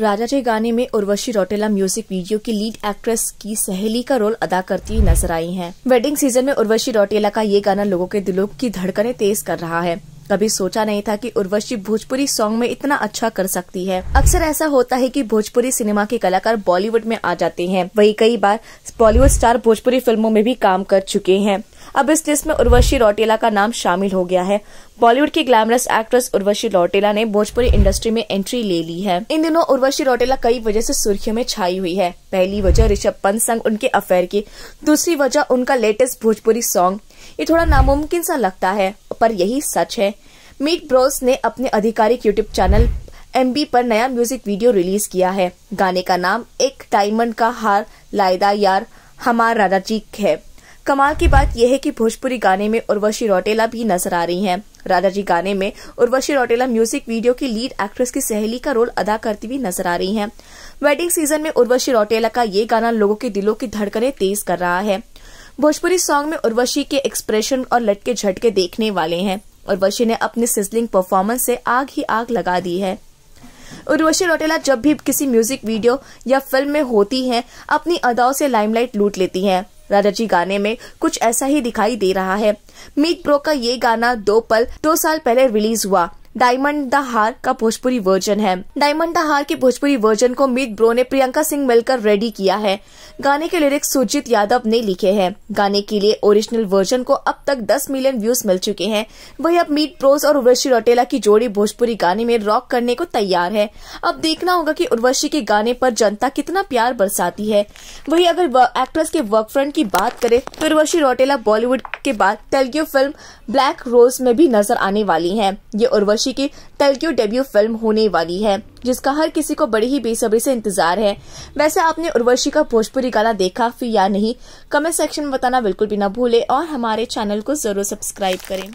राजा जी गाने में Urvashi Rautela music video की लीड एक्ट्रेस की सहेली का रोल अदा करती हुई नजर आई हैं। वेडिंग सीजन में उर्वशी रोटेला का ये गाना लोगों के दिलों की धड़कनें तेज कर रहा है कभी सोचा नहीं था कि उर्वशी भोजपुरी सॉन्ग में इतना अच्छा कर सकती है अक्सर ऐसा होता है कि भोजपुरी सिनेमा के कलाकार बॉलीवुड में आ जाते हैं वही कई बार बॉलीवुड स्टार भोजपुरी फिल्मों में भी काम कर चुके हैं अब इस लिस्ट में उर्वशी रौटेला का नाम शामिल हो गया है बॉलीवुड की ग्लैमरस एक्ट्रेस उर्वशी रौटेला ने भोजपुरी इंडस्ट्री में एंट्री ले ली है इन दिनों उर्वशी रौटेला कई वजह से सुर्खियों में छाई हुई है पहली वजह ऋषभ पंत संग उनके अफेयर की दूसरी वजह उनका लेटेस्ट भोजपुरी सॉन्ग ये थोड़ा नामुमकिन सा लगता है पर यही सच है मीट ब्रोस ने अपने आधिकारिक यूट्यूब चैनल एम पर नया म्यूजिक वीडियो रिलीज किया है गाने का नाम एक डायमंड का हार लायदा यार हमार राजा जी है कमाल की बात यह है कि भोजपुरी गाने में उर्वशी रौटेला भी नजर आ रही हैं। राधा जी गाने में उर्वशी रौटेला म्यूजिक वीडियो की लीड एक्ट्रेस की सहेली का रोल अदा करती हुई नजर आ रही हैं। वेडिंग सीजन में उर्वशी रौटेला का ये गाना लोगों के दिलों की धड़कने तेज कर रहा है भोजपुरी सॉन्ग में उर्वशी के एक्सप्रेशन और लटके झटके देखने वाले हैं उर्वशी ने अपनी सिजलिंग परफॉर्मेंस से आग ही आग लगा दी है उर्वशी रौटेला जब भी किसी म्यूजिक वीडियो या फिल्म में होती हैं, अपनी अदाओं से लाइमलाइट लूट लेती हैं। राजा जी गाने में कुछ ऐसा ही दिखाई दे रहा है मीट ब्रो का ये गाना दो पल दो साल पहले रिलीज हुआ डायमंड द हार का भोजपुरी वर्जन है डायमंड द हार के भोजपुरी वर्जन को मीत ब्रो ने प्रियंका सिंह मिलकर रेडी किया है गाने के लिरिक्स सुरजीत यादव ने लिखे हैं गाने के लिए ओरिजिनल वर्जन को अब तक 10 मिलियन व्यूज मिल चुके हैं वही अब मीत ब्रोज और उर्वशी रोटेला की जोड़ी भोजपुरी गाने में रॉक करने को तैयार है अब देखना होगा की उर्वशी के गाने आरोप जनता कितना प्यार बरसाती है वही अगर एक्ट्रेस के वर्क फ्रंट की बात करे तो उर्वशी रौटेला बॉलीवुड के बाद तेलुगु फिल्म ब्लैक रोज में भी नजर आने वाली है ये उर्वशी राशि की टल्क्यू डेब्यू फिल्म होने वाली है जिसका हर किसी को बड़ी ही बेसब्री से इंतजार है वैसे आपने उर्वशी का भोजपुरी गाना देखा फिर या नहीं कमेंट सेक्शन में बताना बिल्कुल भी ना भूले और हमारे चैनल को जरूर सब्सक्राइब करें